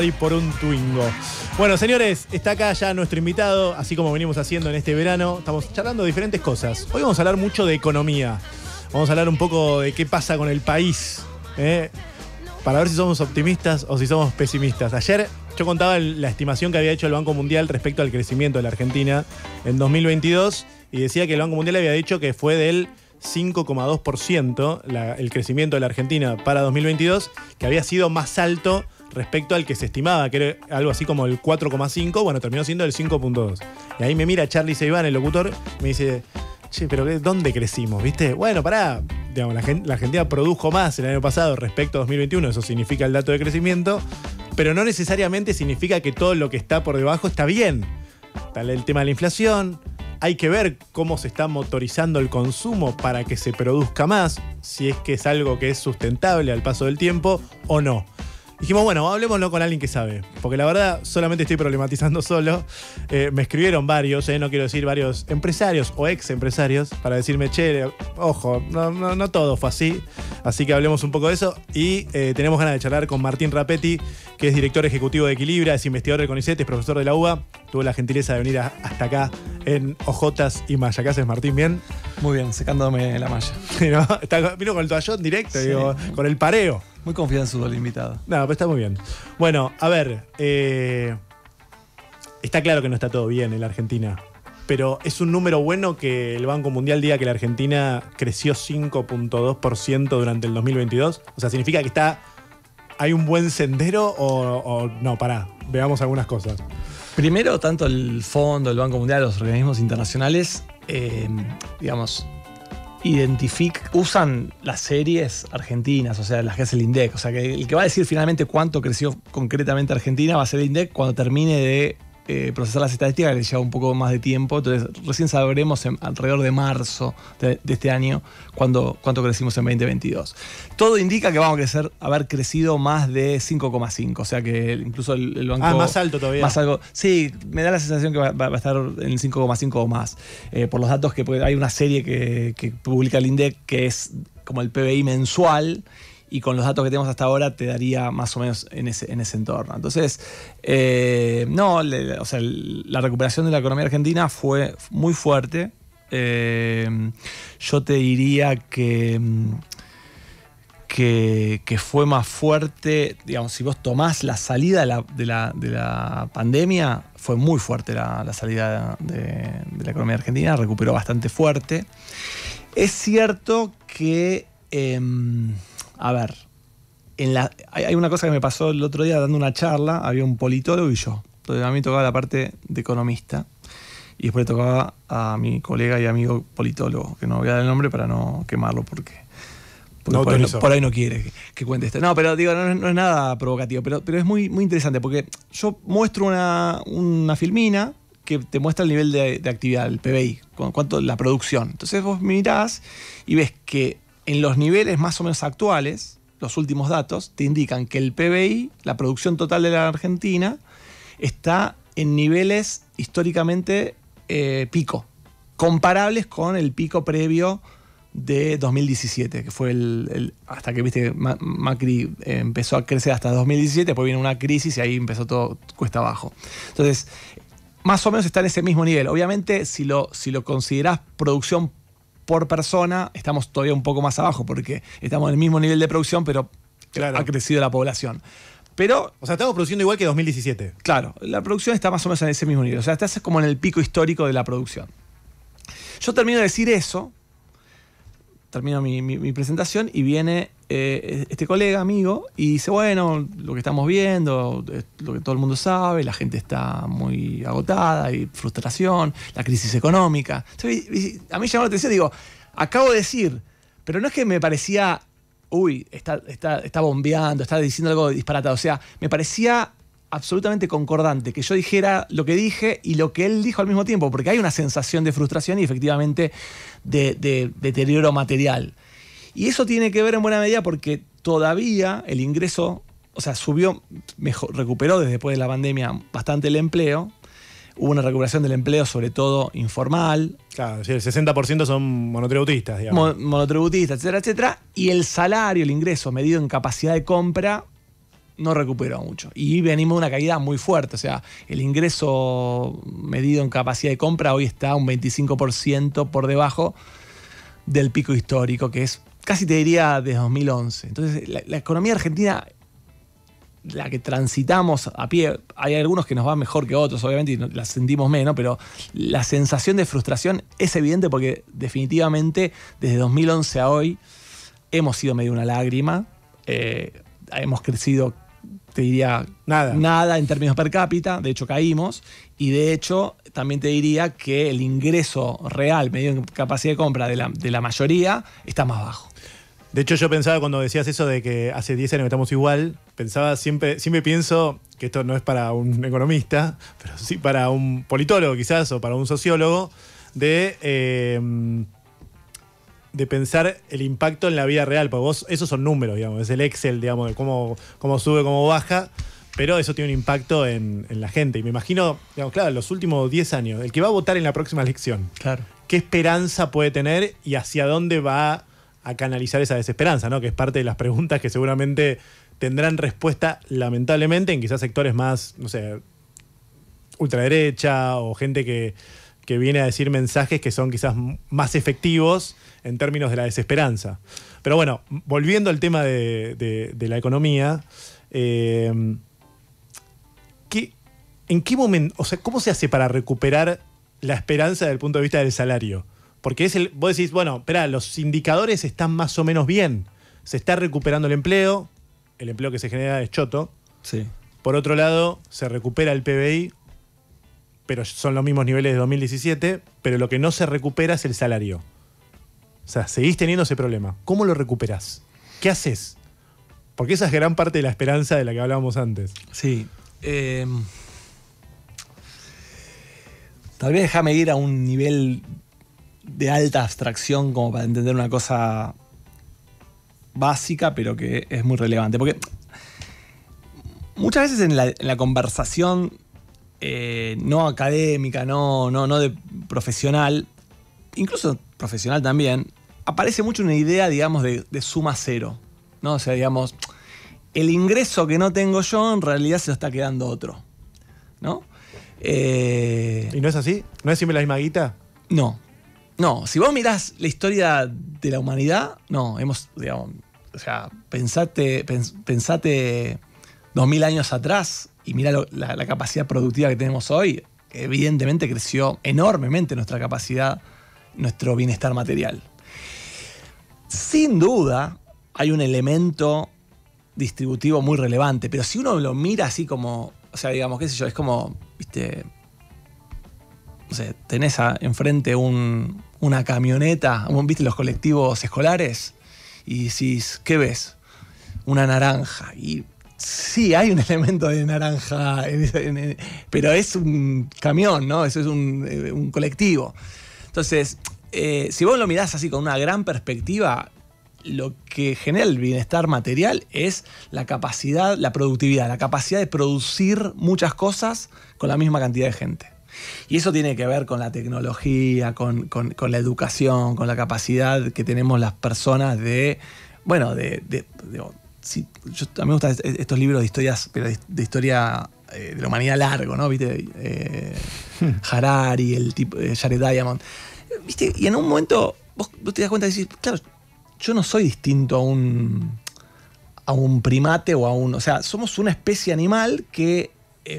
y por un Twingo. Bueno, señores, está acá ya nuestro invitado, así como venimos haciendo en este verano. Estamos charlando de diferentes cosas. Hoy vamos a hablar mucho de economía. Vamos a hablar un poco de qué pasa con el país. ¿eh? Para ver si somos optimistas o si somos pesimistas. Ayer yo contaba la estimación que había hecho el Banco Mundial respecto al crecimiento de la Argentina en 2022 y decía que el Banco Mundial había dicho que fue del 5,2% el crecimiento de la Argentina para 2022, que había sido más alto respecto al que se estimaba, que era algo así como el 4,5, bueno, terminó siendo el 5,2. Y ahí me mira Charlie Seibán, el locutor, me dice, che, pero ¿dónde crecimos? ¿Viste? Bueno, pará, digamos, la, gente, la produjo más el año pasado respecto a 2021, eso significa el dato de crecimiento, pero no necesariamente significa que todo lo que está por debajo está bien. Tal el tema de la inflación, hay que ver cómo se está motorizando el consumo para que se produzca más, si es que es algo que es sustentable al paso del tiempo o no. Dijimos, bueno, hablemoslo con alguien que sabe. Porque la verdad, solamente estoy problematizando solo. Eh, me escribieron varios, eh, no quiero decir varios empresarios o ex empresarios, para decirme, che, ojo, no, no, no todo fue así. Así que hablemos un poco de eso. Y eh, tenemos ganas de charlar con Martín Rapetti, que es director ejecutivo de Equilibra, es investigador de CONICET, es profesor de la UBA. Tuvo la gentileza de venir hasta acá en Ojotas y Maya. ¿Qué haces, Martín? ¿Bien? Muy bien, secándome la malla. vino con el toallón directo, con el pareo. Muy confianzudo el invitado. No, pero está muy bien. Bueno, a ver, eh, está claro que no está todo bien en la Argentina, pero es un número bueno que el Banco Mundial diga que la Argentina creció 5.2% durante el 2022. O sea, significa que está ¿Hay un buen sendero o, no? Pará, veamos algunas cosas. Primero, tanto el Fondo, el Banco Mundial, los organismos internacionales, eh, digamos, usan las series argentinas, o sea, las que hace el INDEC. O sea, que el que va a decir finalmente cuánto creció concretamente Argentina va a ser el INDEC cuando termine de eh, procesar las estadísticas les lleva un poco más de tiempo. Entonces, recién sabremos alrededor de marzo de, este año cuánto, cuánto crecimos en 2022. Todo indica que vamos a crecer, haber crecido más de 5,5. O sea que incluso el, banco. Ah, más alto todavía. Más algo. Sí, me da la sensación que va, a estar en 5,5 o más. Eh, por los datos que hay una serie que, que publica el INDEC que es como el PBI mensual y con los datos que tenemos hasta ahora te daría más o menos en ese, entorno. Entonces, eh, no, o sea, la recuperación de la economía argentina fue muy fuerte. Eh, yo te diría que... Que, fue más fuerte, digamos, si vos tomás la salida de la, pandemia, fue muy fuerte la, salida de, la economía argentina, recuperó bastante fuerte. Es cierto que... Em, a ver, hay una cosa que me pasó el otro día dando una charla, había un politólogo y yo. Entonces a mí tocaba la parte de economista y después tocaba a mi colega y amigo politólogo, que no voy a dar el nombre para no quemarlo porque, por, ahí no, quiere que, cuente esto. No, pero digo, no, es nada provocativo, pero, es muy, interesante porque yo muestro una, filmina que te muestra el nivel de, actividad, del PBI, cuánto la producción. Entonces vos mirás y ves que en los niveles más o menos actuales, los últimos datos te indican que el PBI, la producción total de la Argentina, está en niveles históricamente eh, pico, comparables con el pico previo de 2017, que fue el, hasta que viste Macri eh, empezó a crecer hasta 2017, después viene una crisis y ahí empezó todo cuesta abajo. Entonces, más o menos está en ese mismo nivel. Obviamente, si lo, si lo considerás producción por persona estamos todavía un poco más abajo porque estamos en el mismo nivel de producción, pero ha crecido la población. Pero, o sea, estamos produciendo igual que 2017. Claro, la producción está más o menos en ese mismo nivel. O sea, estás como en el pico histórico de la producción. Yo termino de decir eso termino mi, presentación y viene eh, este colega, amigo, y dice, bueno, lo que estamos viendo, lo que todo el mundo sabe, la gente está muy agotada, hay frustración, la crisis económica. a mí llamó la atención, digo, acabo de decir, pero no es que me parecía uy, está, está, está, bombeando, está diciendo algo disparatado. O sea, me parecía absolutamente concordante, que yo dijera lo que dije y lo que él dijo al mismo tiempo, porque hay una sensación de frustración y efectivamente de, deterioro material. Y eso tiene que ver en buena medida porque todavía el ingreso, o sea, subió, mejor, recuperó desde después de la pandemia bastante el empleo, hubo una recuperación del empleo, sobre todo informal. Claro, el 60% son monotributistas, digamos. monotributistas, etcétera, etcétera. Y el salario, el ingreso medido en capacidad de compra, no recuperó mucho. Y venimos de una caída muy fuerte, o sea, el ingreso medido en capacidad de compra hoy está un 25% por debajo del pico histórico, que es casi te diría desde 2011. Entonces, la, economía argentina, la que transitamos a pie, hay algunos que nos van mejor que otros, obviamente, y las sentimos menos, pero la sensación de frustración es evidente porque definitivamente desde 2011 a hoy hemos sido medio una lágrima. Eh, hemos crecido te diría nada. Nada en términos per cápita, de hecho caímos, y de hecho también te diría que el ingreso real, medido en capacidad de compra de la, mayoría, está más bajo. De hecho, yo pensaba cuando decías eso de que hace 10 años estamos igual, pensaba siempre, siempre pienso que esto no es para un economista, pero sí para un politólogo quizás o para un sociólogo, de... Eh, de pensar el impacto en la vida real, porque vos, esos son números, digamos, es el Excel, digamos, de cómo, cómo sube, cómo baja, pero eso tiene un impacto en, la gente. Y me imagino, digamos, claro, los últimos 10 años, el que va a votar en la próxima elección, claro. ¿qué esperanza puede tener y hacia dónde va a canalizar esa desesperanza, Que es parte de las preguntas que seguramente tendrán respuesta, lamentablemente, en quizás sectores más, no sé, ultraderecha o gente que, que viene a decir mensajes que son quizás más efectivos en términos de la desesperanza. Pero bueno, volviendo al tema de, la economía, eh, ¿en qué momento, o sea, cómo se hace para recuperar la esperanza desde el punto de vista del salario? Porque es el, vos decís, bueno, espera, los indicadores están más o menos bien. Se está recuperando el empleo, el empleo que se genera es choto. Sí. Por otro lado, se recupera el PBI, pero son los mismos niveles de 2017, pero lo que no se recupera es el salario. O sea, seguís teniendo ese problema. ¿Cómo lo recuperás? ¿Qué haces? Porque esa es gran parte de la esperanza de la que hablábamos antes. Sí. Em, tal vez déjame ir a un nivel de alta abstracción como para entender una cosa básica, pero que es muy relevante. Porque muchas veces en la, conversación eh, no académica, no, no, no de profesional, incluso profesional también, aparece mucho una idea, digamos, de, suma cero. ¿no? O sea, digamos, el ingreso que no tengo yo en realidad se lo está quedando otro. Eh, ¿Y no es así? ¿No es siempre la misma guita? No. No, si vos mirás la historia de la humanidad, no, hemos, digamos, o sea, pensate, pensate 2000 años atrás y mira la, la, capacidad productiva que tenemos hoy. Evidentemente creció enormemente nuestra capacidad nuestro bienestar material. Sin duda, hay un elemento distributivo muy relevante, pero si uno lo mira así como, o sea, digamos, qué sé yo, es como, viste, tenés enfrente un, una camioneta, viste los colectivos escolares, y decís, ¿qué ves? Una naranja. Y sí, hay un elemento de naranja, pero es un camión, ¿no? Eso es un, eh, un colectivo. Entonces, eh, si vos lo mirás así con una gran perspectiva, lo que genera el bienestar material es la capacidad, la productividad, la capacidad de producir muchas cosas con la misma cantidad de gente. Y eso tiene que ver con la tecnología, con, la educación, con la capacidad que tenemos las personas de, bueno, de... yo, a mí me gustan estos libros de historias, de historia eh, de la humanidad largo, ¿no? ¿Viste? Eh, Harari, el tipo, de eh, Jared Diamond. ¿Viste? Y en un momento vos, te das cuenta y decís, claro, yo no soy distinto a un, a un primate o a un... O sea, somos una especie animal que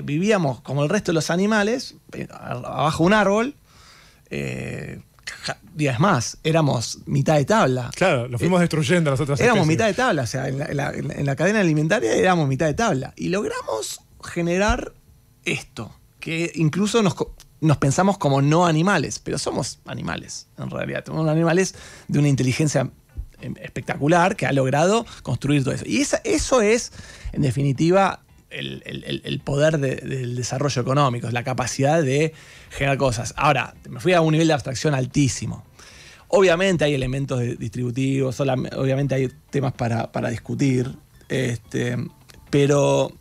vivíamos como el resto de los animales, abajo un árbol. Días más, éramos mitad de tabla. Claro, lo fuimos destruyendo las otras Éramos mitad de tabla, o sea, en la, cadena alimentaria éramos mitad de tabla. Y logramos generar esto, que incluso nos, pensamos como no animales, pero somos animales, en realidad. Somos animales de una inteligencia em, espectacular que ha logrado construir todo eso. Y eso es, en definitiva, el, poder del desarrollo económico, es la capacidad de generar cosas. Ahora, me fui a un nivel de abstracción altísimo. Obviamente hay elementos distributivos, obviamente hay temas para, discutir, este, pero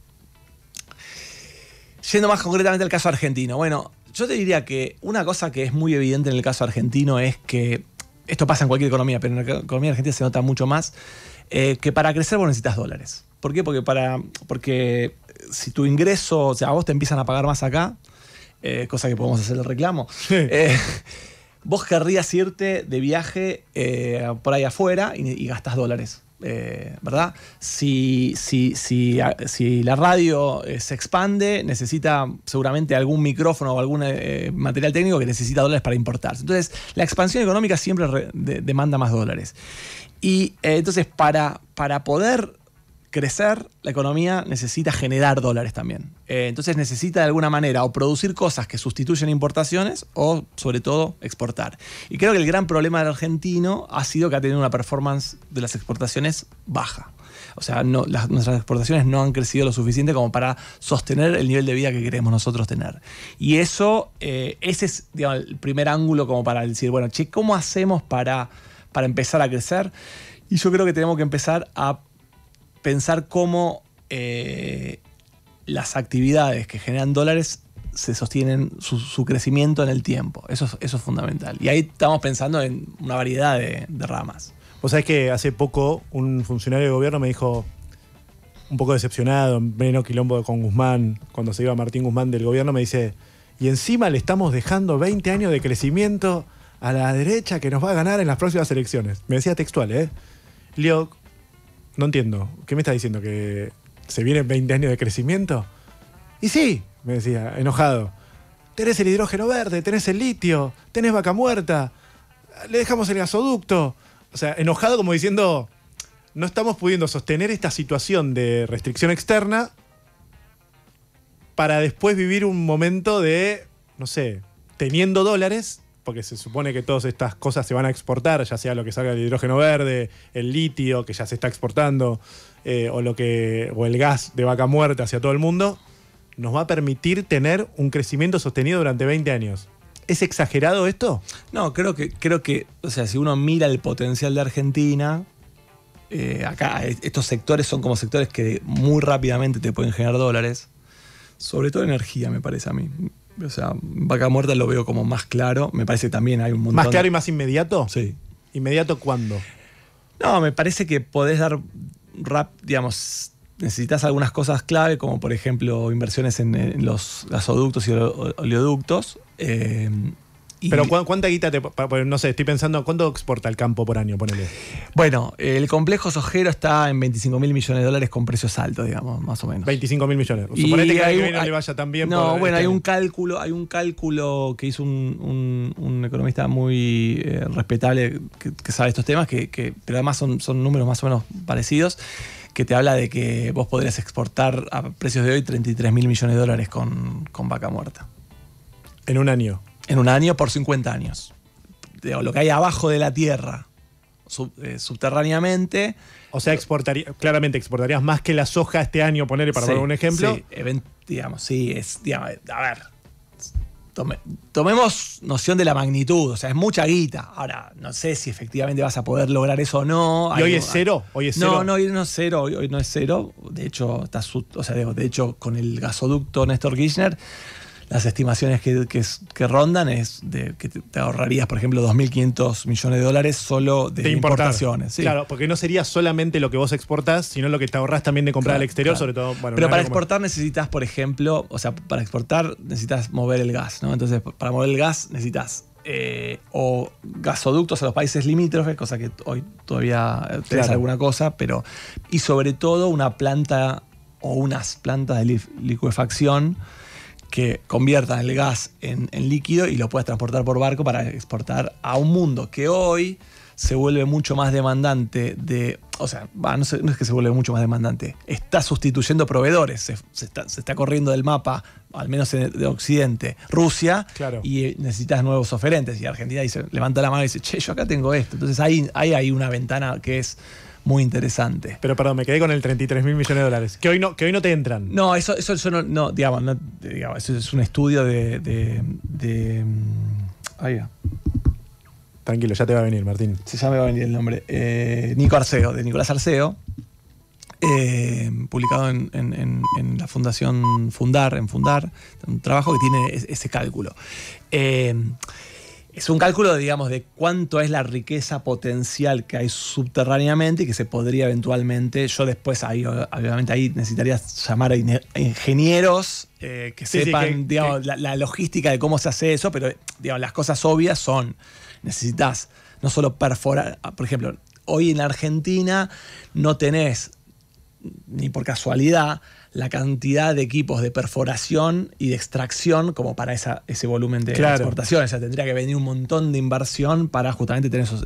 Yendo más concretamente al caso argentino. Bueno, yo te diría que una cosa que es muy evidente en el caso argentino es que, esto pasa en cualquier economía, pero en la economía argentina se nota mucho más, eh, que para crecer vos necesitas dólares. ¿Por qué? Porque, para, porque si tu ingreso, o sea, vos te empiezan a pagar más acá, eh, cosa que podemos hacer el reclamo, eh, vos querrías irte de viaje por ahí afuera y, y dólares. Eh, ¿verdad? Si, si, si, si, la radio eh, se expande, necesita seguramente algún micrófono o algún eh, material técnico que necesita dólares para importarse. Entonces, la expansión económica siempre demanda más dólares. Y entonces, para, para poder crecer, la economía necesita generar dólares también. Eh, entonces necesita de alguna manera o producir cosas que sustituyen importaciones o sobre todo exportar. Y creo que el gran problema del argentino ha sido que ha tenido una performance de las exportaciones baja. O sea, nuestras exportaciones no han crecido lo suficiente como para sostener el nivel de vida que queremos nosotros tener. Y eso, eh, ese es el primer ángulo como para decir, bueno, che, ¿cómo hacemos para, para empezar a crecer? Y yo creo que tenemos que empezar a pensar cómo eh, las actividades que generan dólares se sostienen su, crecimiento en el tiempo. Eso es, fundamental. Y ahí estamos pensando en una variedad de, ramas. Vos sabés que hace poco un funcionario de gobierno me dijo, un poco decepcionado, en pleno quilombo con Guzmán, cuando se iba Martín Guzmán del gobierno, me dice, y encima le estamos dejando 20 años de crecimiento a la derecha que nos va a ganar en las próximas elecciones. Me decía textual, ¿eh? Leo, no entiendo. ¿Qué me está diciendo? ¿Que se vienen 20 años de crecimiento? Y sí, me decía, enojado. Tenés el hidrógeno verde, tenés el litio, tenés vaca muerta, le dejamos el gasoducto. O sea, enojado como diciendo, no estamos pudiendo sostener esta situación de restricción externa para después vivir un momento de, no sé, teniendo dólares porque se supone que todas estas cosas se van a exportar, ya sea lo que salga del hidrógeno verde, el litio que ya se está exportando, eh, o lo que. o el gas de vaca muerta hacia todo el mundo, nos va a permitir tener un crecimiento sostenido durante 20 años. ¿Es exagerado esto? No, creo que, creo que, o sea, si uno mira el potencial de Argentina, eh, acá estos sectores son como sectores que muy rápidamente te pueden generar dólares. Sobre todo energía, me parece a mí. O sea, Vaca Muerta lo veo como más claro. Me parece que también hay un montón. ¿Más claro y más inmediato? Sí. ¿Inmediato cuándo? No, me parece que podés dar rap, digamos, necesitas algunas cosas clave, como por ejemplo inversiones en, los gasoductos y oleoductos. Eh, pero ¿cuánta guita te.? No sé, estoy pensando, ¿cuánto exporta el campo por año? Ponele. Bueno, el complejo sojero está en 25 mil millones de dólares con precios altos, digamos, más o menos. 25 mil millones. Suponete que a le vaya tan No, bueno, este hay un cálculo, hay un cálculo que hizo un, economista muy eh, respetable que, sabe estos temas, que, pero además son, son números más o menos parecidos que te habla de que vos podrías exportar a precios de hoy 33 mil millones de dólares con, con vaca muerta. En un año en un año por 50 años. Lo que hay abajo de la tierra, eh, subterráneamente. O sea, exportaría, claramente exportarías más que la soja este año, ponerle para poner un ejemplo. Sí, digamos, sí, es, a ver, tomemos noción de la magnitud, o sea, es mucha guita. Ahora, no sé si efectivamente vas a poder lograr eso o no. ¿Y hoy es cero? ¿Hoy es cero? No, no, hoy no es cero, hoy, no es cero. De hecho, está, de hecho, con el gasoducto Néstor Kirchner las estimaciones que, que, rondan es de, que te ahorrarías, por ejemplo, 2.500 millones de dólares solo de, importaciones. Claro, porque no sería solamente lo que vos exportás, sino lo que te ahorras también de comprar al exterior, sobre todo. Pero para exportar necesitas, por ejemplo, o sea, para exportar necesitas mover el gas, ¿no? Entonces, para mover el gas necesitas eh, o gasoductos a los países limítrofes, cosa que hoy todavía eh, te alguna cosa, pero. Y sobre todo una planta o unas plantas de licuefacción que conviertan el gas en, líquido y lo puedas transportar por barco para exportar a un mundo que hoy se vuelve mucho más demandante de. O sea, no, es que se vuelve mucho más demandante. Está sustituyendo proveedores. Se, está, corriendo del mapa, al menos en, de Occidente, Rusia. Claro. Y eh, necesitas nuevos oferentes. Y Argentina dice, levanta la mano y dice, che, yo acá tengo esto. Entonces ahí, ahí hay una ventana que es muy interesante. Pero perdón, me quedé con el 33 mil millones de dólares, que hoy no, que hoy no te entran. No, eso, eso, no, no, digamos, digamos, eso es un estudio de... de, de mm, Tranquilo, ya te va a venir, Martín. Sí, ya me va a venir el nombre. Eh, Nico Arceo, de Nicolás Arceo. Eh, publicado en, la Fundación Fundar, en Fundar, un trabajo que tiene ese cálculo. Eh, es un cálculo, digamos, de cuánto es la riqueza potencial que hay subterráneamente y que se podría eventualmente, yo después ahí, obviamente ahí necesitarías llamar a ingenieros eh, que sepan, digamos, La, logística de cómo se hace eso, pero digamos, las cosas obvias son, necesitas no solo perforar, por ejemplo, hoy en la Argentina no tenés ni por casualidad la cantidad de equipos de perforación y de extracción como para esa, ese volumen de exportaciones. O sea, tendría que venir un montón de inversión para justamente tener esos.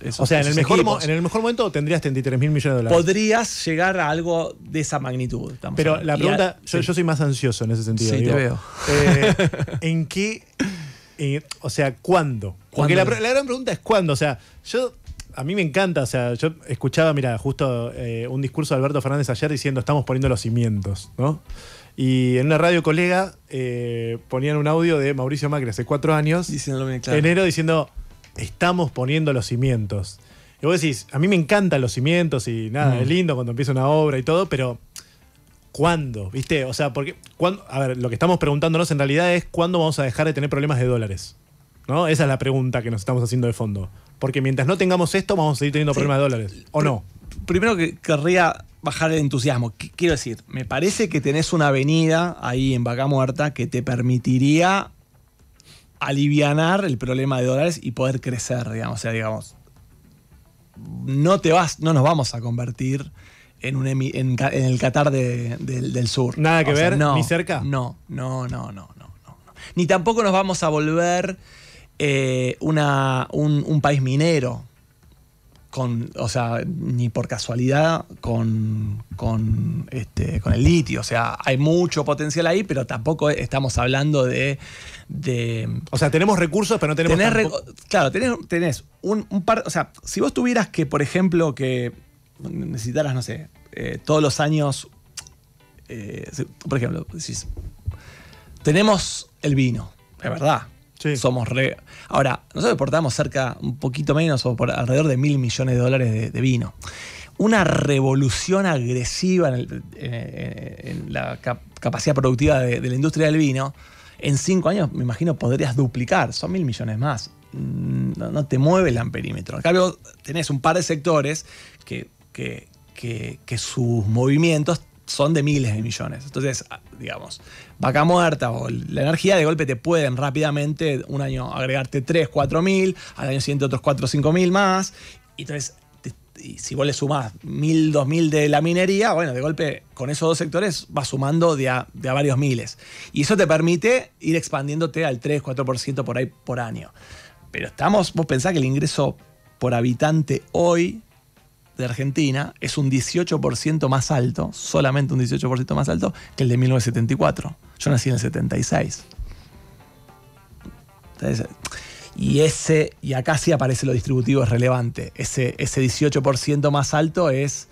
esos, o sea, en, el mejor, en el mejor momento tendrías 33 mil millones de dólares. Podrías llegar a algo de esa magnitud. Pero la pregunta, yo, soy más ansioso en ese sentido. Sí, te veo. Eh, ¿En qué.? Eh, o sea, ¿cuándo? Porque la, la gran pregunta es cuándo. O sea, yo a mí me encanta, o sea, yo escuchaba, mira, justo eh, un discurso de Alberto Fernández ayer diciendo estamos poniendo los cimientos, ¿no? Y en una radio colega eh, ponían un audio de Mauricio Macri hace cuatro años, enero, diciendo estamos poniendo los cimientos. Y vos decís, a mí me encantan los cimientos y nada, es mm. lindo cuando empieza una obra y todo, pero ¿cuándo? ¿Viste? O sea, porque, a ver, lo que estamos preguntándonos en realidad es cuándo vamos a dejar de tener problemas de dólares. ¿No? Esa es la pregunta que nos estamos haciendo de fondo. Porque mientras no tengamos esto, vamos a seguir teniendo problemas de dólares. ¿O no? Primero que querría bajar el entusiasmo. quiero decir, me parece que tenés una avenida ahí en Vaca Muerta que te permitiría alivianar el problema de dólares y poder crecer, digamos. O sea, digamos, no te vas, no nos vamos a convertir en, un en, el Qatar del sur. Nada que ver, ni cerca. no, no, no, no, no. Ni tampoco nos vamos a volver eh, un, país minero, con, o sea, ni por casualidad con, con, este, con el litio. O sea, hay mucho potencial ahí, pero tampoco estamos hablando de. o sea, tenemos recursos, pero no tenemos. claro, tenés, un, par. O sea, si vos tuvieras que, por ejemplo, que necesitaras, no sé, eh, todos los años. Eh, por ejemplo, decís. Tenemos el vino, es verdad. Somos re. Ahora, nosotros exportamos cerca, un poquito menos, o alrededor de mil millones de dólares de, vino. Una revolución agresiva en, la capacidad productiva de, la industria del vino. En cinco años, me imagino, podrías duplicar. Son mil millones más. Mm, no, te mueve el amperímetro. En cambio, tenés un par de sectores que sus movimientos son de miles de millones. Entonces, ah, digamos, vaca muerta o la energía de golpe te pueden rápidamente un año agregarte 3, 4 mil, al año siguiente otros 4, 5 mil más. Y entonces, si vos le sumás mil, dos mil de la minería, bueno, de golpe con esos dos sectores vas sumando de a, de a varios miles. Y eso te permite ir expandiéndote al 3, 4% por ahí por año. Pero estamos, vos pensás que el ingreso por habitante hoy de Argentina es un 18% más alto, solamente un 18% más alto que el de 1974. Yo nací en el 76. y ese, y acá sí aparece lo distributivo, es relevante. Ese, ese 18% más alto es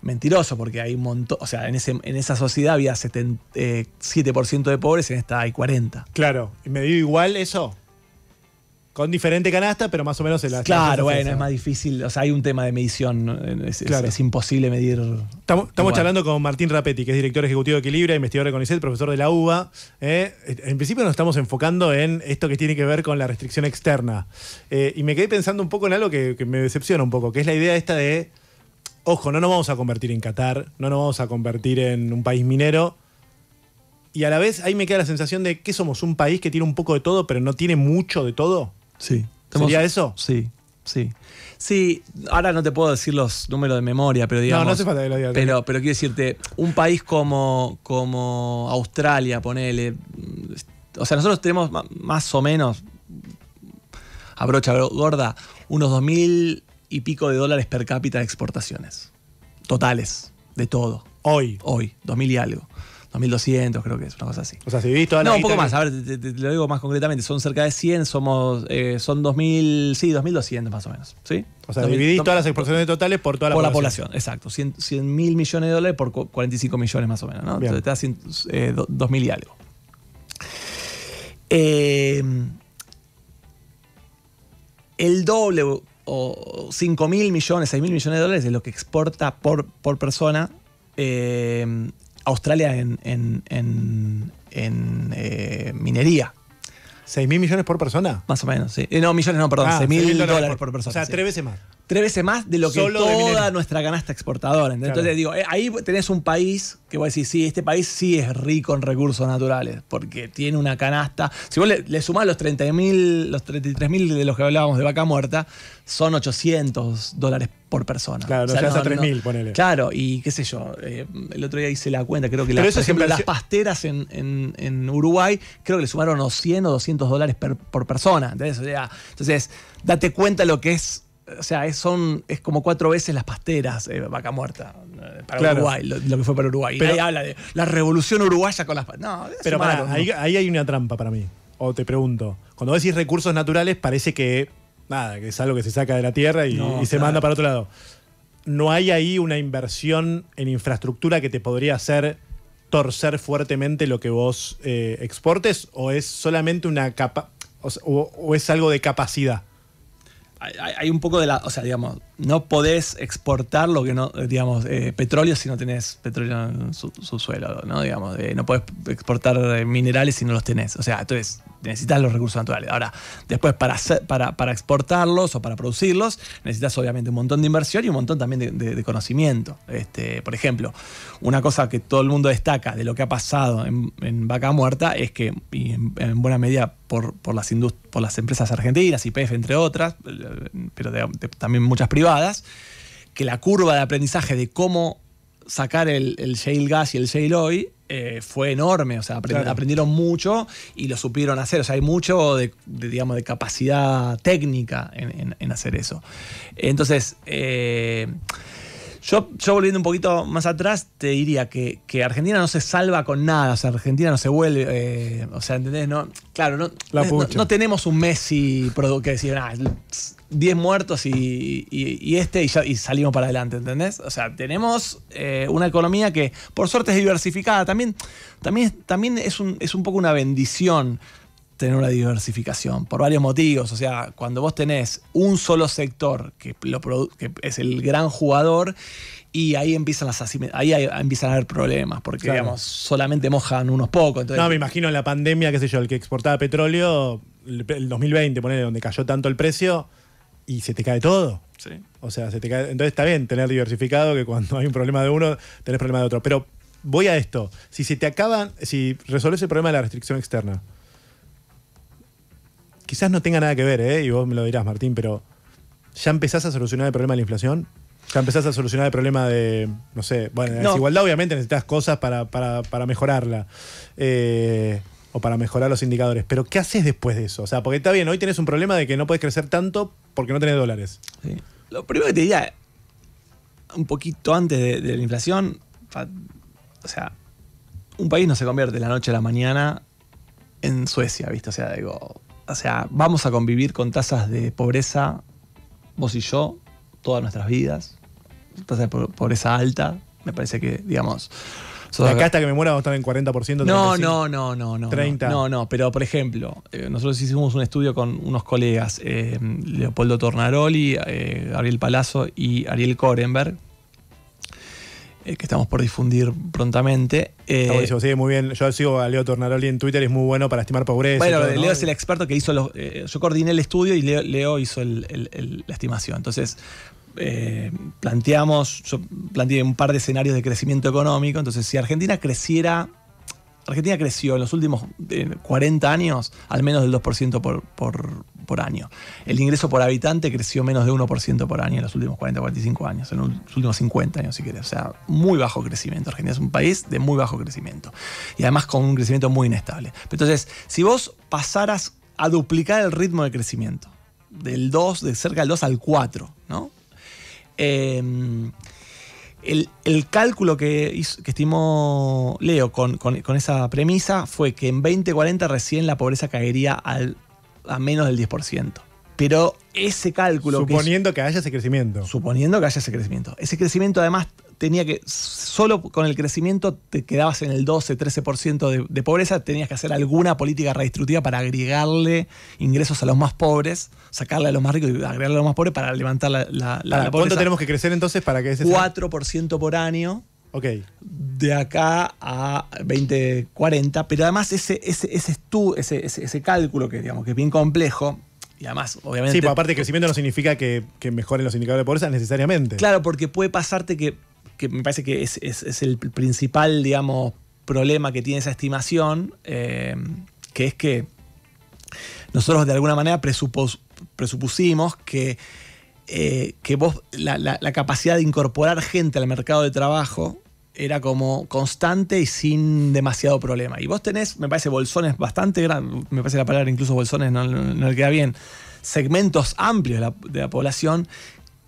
mentiroso, porque hay un montón, o sea, en, esa sociedad había 7% eh, de pobres, en esta hay 40. Claro, ¿y me dio igual eso? Con diferente canasta, pero más o menos el Claro, bueno, es más difícil. O sea, hay un tema de medición. Es, claro. es, imposible medir. Estamos, charlando con Martín Rapetti, que es director ejecutivo de Equilibra, investigador de CONICET, profesor de la UBA. Eh, en principio nos estamos enfocando en esto que tiene que ver con la restricción externa. Eh, y me quedé pensando un poco en algo que, que me decepciona un poco, que es la idea esta de ojo, no nos vamos a convertir en Qatar, no nos vamos a convertir en un país minero. Y a la vez ahí me queda la sensación de que somos un país que tiene un poco de todo, pero no tiene mucho de todo. Sí. ¿Sería eso? Sí, sí. Sí, ahora no te puedo decir los números de memoria, pero digamos. No, no Pero, pero quiero decirte, un país como, como Australia, ponele. O sea, nosotros tenemos más o menos, abrocha gorda, unos dos mil y pico de dólares per cápita de exportaciones. Totales, de todo. Hoy. Hoy, mil y algo. 2200, creo que es una cosa así. O sea, si vivís toda la No, un poco más, a ver, te, lo digo más concretamente, son cerca de 100, somos, eh, son 2000, sí, 2200 más o menos, ¿sí? O sea, dividís todas las exportaciones totales por toda la población. Por la población, exacto. 100, 100 mil millones de dólares por 45 millones más o menos, ¿no? Entonces te da 2000 eh, y algo. Eh, el doble o 5.000 millones, 6.000 millones de dólares es lo que exporta por, por persona. Eh, Australia en, en, en, eh, minería. ¿6 mil millones por persona? Más o menos, sí. Eh, no, millones no, perdón, Ah, 6 mil dólares por persona. O sea, tres veces más tres veces más de lo que toda nuestra canasta exportadora. Entonces digo, eh, ahí tenés un país que a decir, sí, este país sí es rico en recursos naturales, porque tiene una canasta. Si vos le, sumás los 30.000, los 33.000 de los que hablábamos de vaca muerta, son 800 dólares por persona. Claro, o sea, 3.000, ponele. Claro, y qué sé yo, eh, el otro día hice la cuenta, creo que las, por las pasteras en, Uruguay, creo que le sumaron unos 100 o 200 dólares por persona. O sea, entonces, date cuenta lo que es o sea, es, son, es como cuatro veces las pasteras, eh, vaca muerta, eh, para Uruguay, lo, que fue para Uruguay. Pero, ahí habla de la revolución uruguaya con las No, pero para, ahí, hay una trampa para mí. O te pregunto, cuando decís recursos naturales, parece que nada, que es algo que se saca de la tierra y, se manda para otro lado. ¿No hay ahí una inversión en infraestructura que te podría hacer torcer fuertemente lo que vos eh, exportes? ¿O es solamente una capa o es algo de capacidad? hay, un poco de la, o sea, digamos, no podés exportar lo que no, eh, digamos, eh, petróleo si no tenés petróleo en su, suelo, ¿no? Digamos, eh, no podés exportar minerales si no los tenés. O sea, entonces necesitas los recursos naturales. Ahora, después para, para, exportarlos o para producirlos, necesitas obviamente un montón de inversión y un montón también de, conocimiento. Este, por ejemplo, una cosa que todo el mundo destaca de lo que ha pasado en, Vaca Muerta es que, y en, buena medida por, las por las empresas argentinas, IPF entre otras, pero también muchas privadas, que la curva de aprendizaje de cómo sacar el, shale gas y el shale oil eh, fue enorme, o sea, aprendieron mucho y lo supieron hacer, o sea, hay mucho de, digamos, de capacidad técnica en, hacer eso. Entonces, eh, yo, volviendo un poquito más atrás, te diría que, Argentina no se salva con nada, o sea, Argentina no se vuelve, eh, o sea, ¿entendés? No, claro, no, no, tenemos un Messi que decir, ah, 10 muertos y, este y, salimos para adelante, ¿entendés? O sea, tenemos eh, una economía que por suerte es diversificada, también, también, también es, es un poco una bendición tener una diversificación, por varios motivos. O sea, cuando vos tenés un solo sector que, es el gran jugador, y ahí empiezan las ahí empiezan a haber problemas, porque digamos, solamente mojan unos pocos. No, me imagino en la pandemia, qué sé yo, el que exportaba petróleo, el 2020, poner donde cayó tanto el precio, y se te cae todo. O sea, se te cae. Entonces está bien tener diversificado que cuando hay un problema de uno, tenés problema de otro. Pero voy a esto. Si se te acaban, si resolves el problema de la restricción externa, quizás no tenga nada que ver, ¿eh? y vos me lo dirás, Martín, pero ¿ya empezás a solucionar el problema de la inflación? ¿Ya empezás a solucionar el problema de, no sé, bueno, la desigualdad obviamente necesitas cosas para, mejorarla. Eh, o para mejorar los indicadores. Pero ¿qué haces después de eso? O sea, porque está bien, hoy tenés un problema de que no puedes crecer tanto porque no tenés dólares. Lo primero que te diría, un poquito antes de, de la inflación, o sea, un país no se convierte de la noche a la mañana en Suecia, ¿viste? O sea, digo, o sea, vamos a convivir con tasas de pobreza, vos y yo, todas nuestras vidas. tasas de pobreza alta, me parece que, digamos. acá hasta que me muera vamos a estar en 40%. No, no, no, no, no. 30. No, no, pero por ejemplo, eh, nosotros hicimos un estudio con unos colegas, eh, Leopoldo Tornaroli, eh, Ariel Palazzo y Ariel Korenberg, eh, que estamos por difundir prontamente. Eh, muy bien. Yo sigo a Leo Tornaroli en Twitter, es muy bueno para estimar pobreza. Bueno, Leo es el experto que hizo los. Eh, yo coordiné el estudio y Leo, hizo la estimación. Entonces, planteamos, yo planteé un par de escenarios de crecimiento económico. Entonces, si Argentina creciera, Argentina creció en los últimos 40 años al menos del 2% por, por, por año. El ingreso por habitante creció menos de 1% por año en los últimos 40, 45 años, en los últimos 50 años, si quieres, O sea, muy bajo crecimiento. Argentina es un país de muy bajo crecimiento. Y además con un crecimiento muy inestable. Entonces, si vos pasaras a duplicar el ritmo de crecimiento, del 2, de cerca del 2 al 4, ¿no? Em, el, cálculo que, estimó Leo con, con, esa premisa fue que en 2040 recién la pobreza caería al a menos del 10%. Pero ese cálculo. Suponiendo que, haya ese crecimiento. Suponiendo que haya ese crecimiento. Ese crecimiento, además, tenía que. Solo con el crecimiento te quedabas en el 12, 13% de, de pobreza. Tenías que hacer alguna política redistributiva para agregarle ingresos a los más pobres, sacarle a los más ricos y agregarle a los más pobres para levantar la, pobreza. ¿Cuánto tenemos que crecer entonces para que ese 4% por año Ok. De acá a 2040. Pero además ese, ese, ese, ese, ese cálculo que, digamos, que es bien complejo, y además, obviamente. Sí, pero pues, aparte, crecimiento no significa que, mejoren los indicadores de pobreza necesariamente. Claro, porque puede pasarte que, que me parece que es, es, el principal, digamos, problema que tiene esa estimación, eh, que es que nosotros de alguna manera presupusimos que eh, que vos, la, la, capacidad de incorporar gente al mercado de trabajo era como constante y sin demasiado problema. Y vos tenés, me parece, bolsones bastante grandes, me parece la palabra incluso bolsones no, le queda bien, segmentos amplios de la, de la población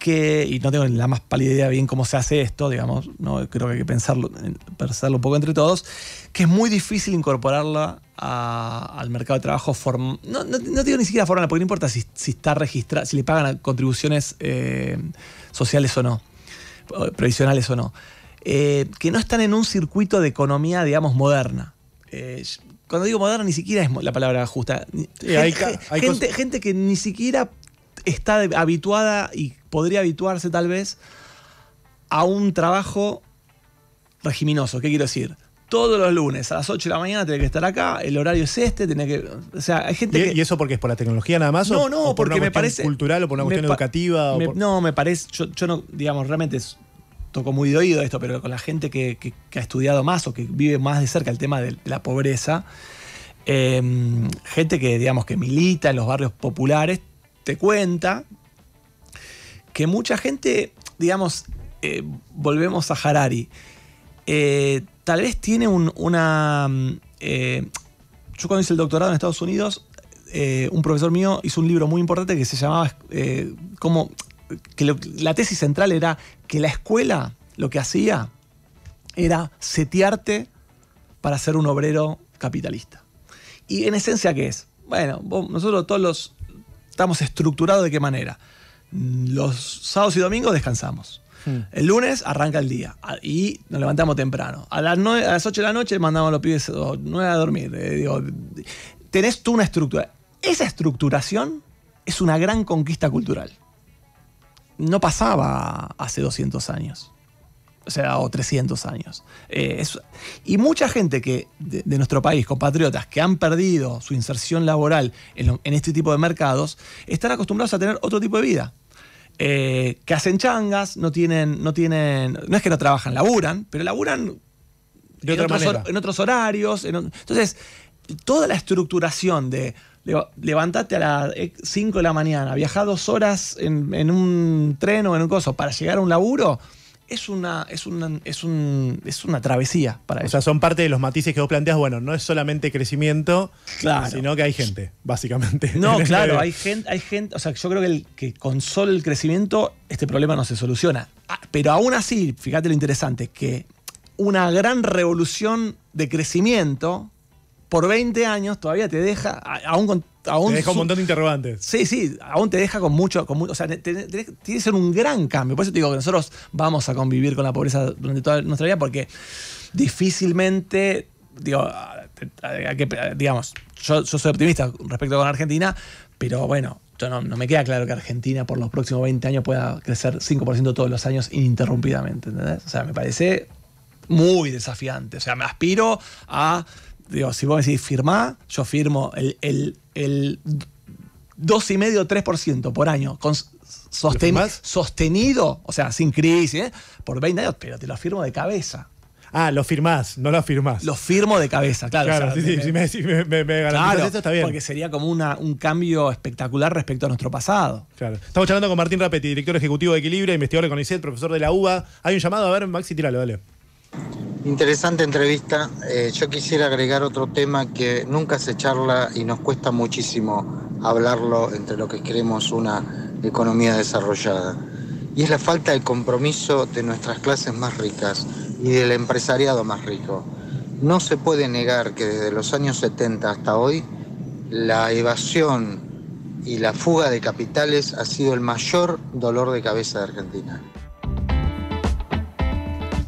que, y no tengo la más pálida idea bien cómo se hace esto, digamos, ¿no? creo que hay que pensarlo, pensarlo un poco entre todos, que es muy difícil incorporarla al mercado de trabajo, formal. no, no, digo ni siquiera formal, porque no importa si, está registrada, si le pagan contribuciones eh, sociales o no, previsionales o no, eh, que no están en un circuito de economía, digamos, moderna. Eh, cuando digo moderna ni siquiera es la palabra justa. hay, gente, gente que ni siquiera está habituada y podría habituarse tal vez a un trabajo regiminoso. ¿Qué quiero decir? Todos los lunes a las 8 de la mañana tiene que estar acá, el horario es este, tiene que. O sea, hay gente ¿Y, e- eso porque es por la tecnología nada más? No, o, no, por porque una me cultural o por una cuestión educativa? No, me parece. Yo, no, digamos, realmente toco muy de oído esto, pero con la gente que, ha estudiado más o que vive más de cerca el tema de, la pobreza, em, gente que, digamos, que milita en los barrios populares, te cuenta que mucha gente, digamos, eh, volvemos a Harari, eh, tal vez tiene una... Mm, eh, yo cuando hice el doctorado en Estados Unidos, un profesor mío hizo un libro muy importante que se llamaba como que la tesis central era que la escuela lo que hacía era setearte para ser un obrero capitalista. ¿Y en esencia qué es? Bueno, nosotros todos los estamos estructurados de qué manera. Mm, los sábados y domingos descansamos. Hmm. El lunes arranca el día y nos levantamos temprano. A las, 8 de la noche mandamos a los pibes o a dormir. Eh, tenés tú una estructura. Esa estructuración es una gran conquista cultural. No pasaba hace 200 años. O sea, o 300 años. Eh, y mucha gente que de, nuestro país, compatriotas, que han perdido su inserción laboral en este tipo de mercados, están acostumbrados a tener otro tipo de vida eh, que hacen changas, no tienen, no tienen, no es que no trabajan, laburan, pero laburan en, otros, horarios. entonces, toda la estructuración de levantarte a las 5 eh, de la mañana, viajar dos horas en, en un tren o en un coso para llegar a un laburo, es una, es es es una travesía para eso O sea, son parte de los matices que vos planteas, bueno, no es solamente crecimiento, sino que hay gente, básicamente. No, claro, este, hay gente, hay gente, o sea, yo creo que, que con solo el crecimiento este problema no se soluciona. Ah, pero aún así, fíjate lo interesante, que una gran revolución de crecimiento por 20 años todavía te deja, aún te deja un montón de interrogantes. Sí, sí, aún te deja con mucho. o sea, tiene que ser un gran cambio. Por eso te digo que nosotros vamos a convivir con la pobreza durante toda nuestra vida, porque difícilmente. Digo, digamos, yo, soy optimista respecto con Argentina, pero bueno, no, no, me queda claro que Argentina por los próximos 20 años pueda crecer 5% todos los años ininterrumpidamente, ¿entendés? O sea, me parece muy desafiante. O sea, me aspiro a si vos me decís firmá, yo firmo el, el, el 2,5 3% por año. Con, sostenido, o sea, sin crisis, ¿eh? por 20 años, pero te lo firmo de cabeza. Ah, lo firmás, no lo firmás. Lo firmo de cabeza, claro. Claro, sí, sí, si me, me, me, está bien. Porque sería como una, un cambio espectacular respecto a nuestro pasado. Claro. Estamos charlando con Martín Rapetti, director ejecutivo de Equilibrio, investigador de CONICET, profesor de la UBA. Hay un llamado, a ver, Maxi, tíralo, dale. Interesante entrevista. Eh, yo quisiera agregar otro tema que nunca se charla y nos cuesta muchísimo hablarlo entre lo que queremos una economía desarrollada. Y es la falta de compromiso de nuestras clases más ricas y del empresariado más rico. No se puede negar que desde los años 70 hasta hoy la evasión y la fuga de capitales ha sido el mayor dolor de cabeza de Argentina.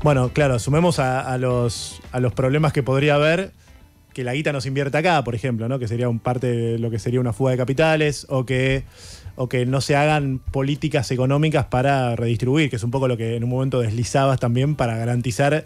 Bueno, claro, sumemos a, los, problemas que podría haber que la guita nos invierta acá, por ejemplo, ¿no? Que sería un parte de lo que sería una fuga de capitales o que o que no se hagan políticas económicas para redistribuir, que es un poco lo que en un momento deslizabas también para garantizar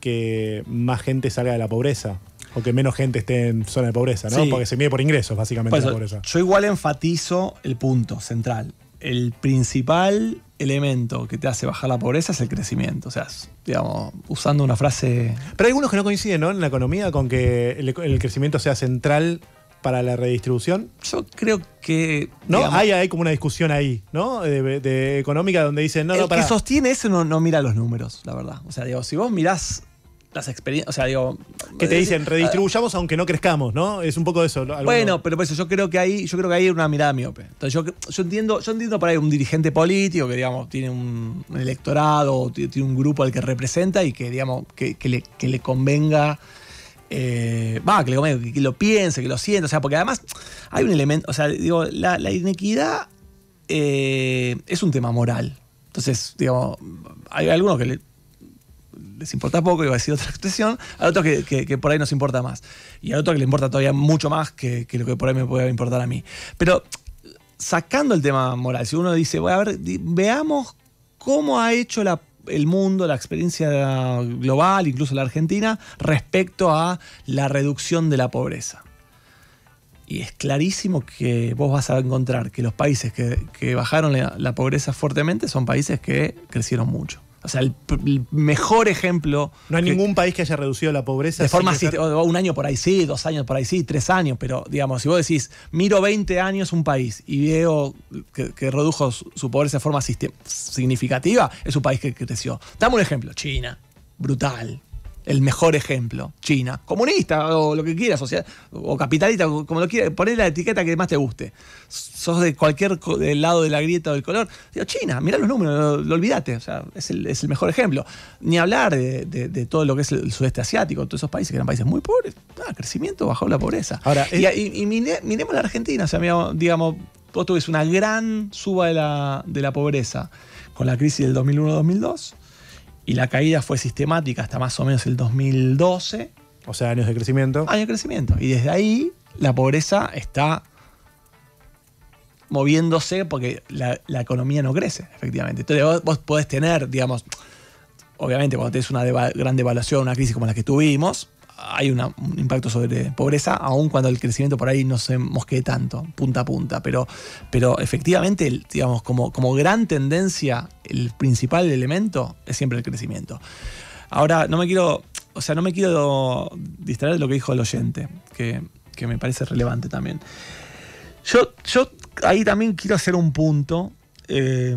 que más gente salga de la pobreza o que menos gente esté en zona de pobreza, ¿no? Porque se mide por ingresos, básicamente, pues, la pobreza. Yo igual enfatizo el punto central el principal elemento que te hace bajar la pobreza es el crecimiento. O sea, digamos, usando una frase. Pero hay algunos que no coinciden, ¿no? En la economía, con que el, crecimiento sea central para la redistribución. Yo creo que. ¿No? hay, como una discusión ahí, ¿no? De, económica donde dicen, no, el no, para. que sostiene eso no, no mira los números, la verdad. O sea, digo, si vos mirás las experiencias, o sea, digo... Que te eh, dicen, redistribuyamos aunque no crezcamos, ¿no? Es un poco eso. Bueno, pero por eso yo creo que ahí, yo creo que hay una mirada miope. Entonces yo, entiendo, yo entiendo por ahí un dirigente político que, digamos, tiene un electorado, tiene un grupo al que representa y que, digamos, que, le, que le convenga eh, va, que, lo piense, que lo sienta, o sea, porque además hay un elemento, o sea, digo, la, inequidad eh, es un tema moral. Entonces, digamos, hay algunos que le, les importa poco, iba a decir otra expresión, a otro que, por ahí nos importa más. Y a otro que le importa todavía mucho más que, lo que por ahí me puede importar a mí. Pero sacando el tema moral, si uno dice, voy a ver, veamos cómo ha hecho el mundo, la experiencia global, incluso la Argentina, respecto a la reducción de la pobreza. Y es clarísimo que vos vas a encontrar que los países que, bajaron la, pobreza fuertemente son países que crecieron mucho. O sea, el, mejor ejemplo. No hay ningún país que haya reducido la pobreza. De forma un año por ahí sí, dos años por ahí sí, tres años, pero digamos, si vos decís, miro 20 años un país y veo que, redujo su, su, pobreza de forma significativa, es un país que creció. Dame un ejemplo, China, brutal, el mejor ejemplo, China, comunista o lo que quieras, o capitalista, como lo quieras, poné la etiqueta que más te guste. Sos de cualquier lado de la grieta o del color. Digo, China, mirá los números, lo, olvidate, sea, es el, mejor ejemplo. Ni hablar de, todo lo que es el sudeste asiático, todos esos países que eran países muy pobres, ah, crecimiento bajó la pobreza. Ahora, y, eh, miremos la Argentina, o sea, digamos, vos tuviste una gran suba de la, de la pobreza con la crisis del 2001-2002 y la caída fue sistemática hasta más o menos el 2012. O sea, años de crecimiento. Años de crecimiento. Y desde ahí la pobreza está moviéndose porque la, economía no crece, efectivamente. Entonces vos, podés tener, digamos, obviamente cuando tenés una gran devaluación, una crisis como la que tuvimos, hay un impacto sobre pobreza, aun cuando el crecimiento por ahí no se mosquee tanto, punta a punta. Pero, pero efectivamente, digamos, como, como gran tendencia, el principal elemento es siempre el crecimiento. Ahora, no me quiero, o sea, no me quiero distraer de lo que dijo el oyente, que, me parece relevante también. Yo, yo ahí también quiero hacer un punto. Eh,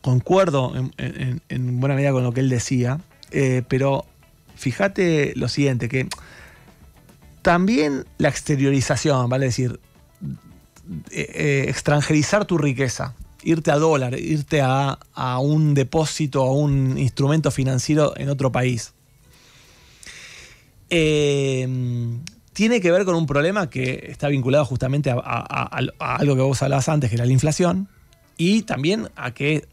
concuerdo en, buena medida con lo que él decía, eh, pero fíjate lo siguiente, que también la exteriorización, vale es decir, eh, eh, extranjerizar tu riqueza, irte a dólar, irte a, un depósito, a un instrumento financiero en otro país. Em, tiene que ver con un problema que está vinculado justamente a, a, algo que vos hablabas antes, que era la inflación, y también a que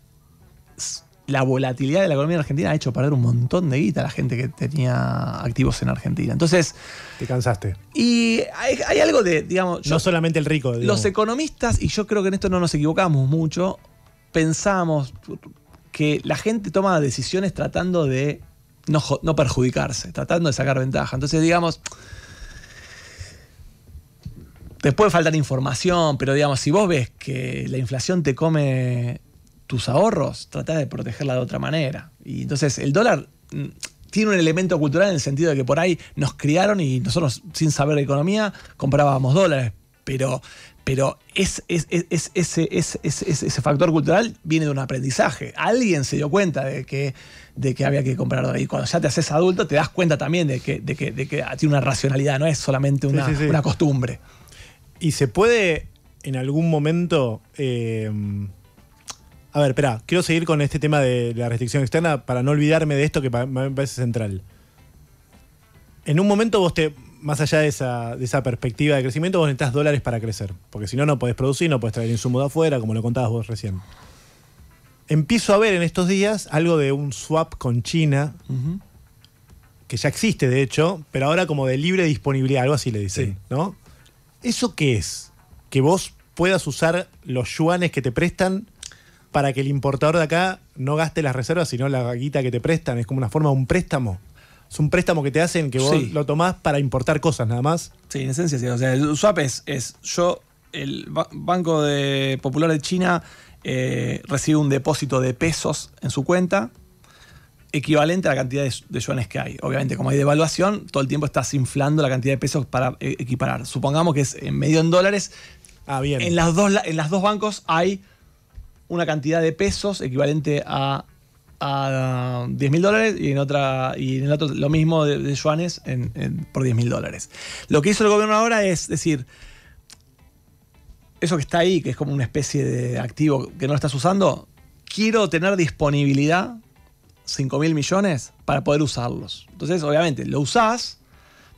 la volatilidad de la economía argentina ha hecho perder un montón de guita a la gente que tenía activos en Argentina. Entonces. Te cansaste. Y hay, algo de, digamos. no solamente el rico. Los economistas, y yo creo que en esto no nos equivocamos mucho, pensamos que la gente toma decisiones tratando de no, perjudicarse, tratando de sacar ventaja. Entonces, digamos. Te puede faltar información, pero digamos, si vos ves que la inflación te come tus ahorros, trata de protegerla de otra manera. Y entonces el dólar mm, tiene un elemento cultural en el sentido de que por ahí nos criaron y nosotros sin saber de economía comprábamos dólares, pero, pero es, ese factor cultural viene de un aprendizaje. Alguien se dio cuenta de que, de que había que comprar dólares. Y cuando ya te haces adulto te das cuenta también de que, de que, tiene una racionalidad, no es solamente una, una costumbre. ¿Y se puede en algún momento... Eh, a ver, espera, quiero seguir con este tema de la restricción externa para no olvidarme de esto que me parece central. En un momento vos te, más allá de esa, perspectiva de crecimiento, vos necesitas dólares para crecer, porque si no, no podés producir, no podés traer insumos de afuera, como lo contabas vos recién. Empiezo a ver en estos días algo de un swap con China, que ya existe de hecho, pero ahora como de libre disponibilidad, algo así le dicen, ¿no? ¿Eso qué es? Que vos puedas usar los yuanes que te prestan para que el importador de acá no gaste las reservas, sino la guita que te prestan. Es como una forma de un préstamo. Es un préstamo que te hacen que vos lo tomás para importar cosas nada más. Sí, en esencia sí. O sea, el swap es, yo, el Banco de Popular de China eh, recibe un depósito de pesos en su cuenta equivalente a la cantidad de, yuanes que hay. Obviamente, como hay devaluación, todo el tiempo estás inflando la cantidad de pesos para eh, equiparar. Supongamos que es en medio en dólares. Ah, bien. En, las dos, en las dos bancos hay una cantidad de pesos equivalente a, a 10 mil dólares y en, otra, y en el otro lo mismo de, yuanes por 10 mil dólares. Lo que hizo el gobierno ahora es decir, eso que está ahí, que es como una especie de activo que no estás usando, quiero tener disponibilidad 5 mil millones para poder usarlos. Entonces, obviamente, lo usás,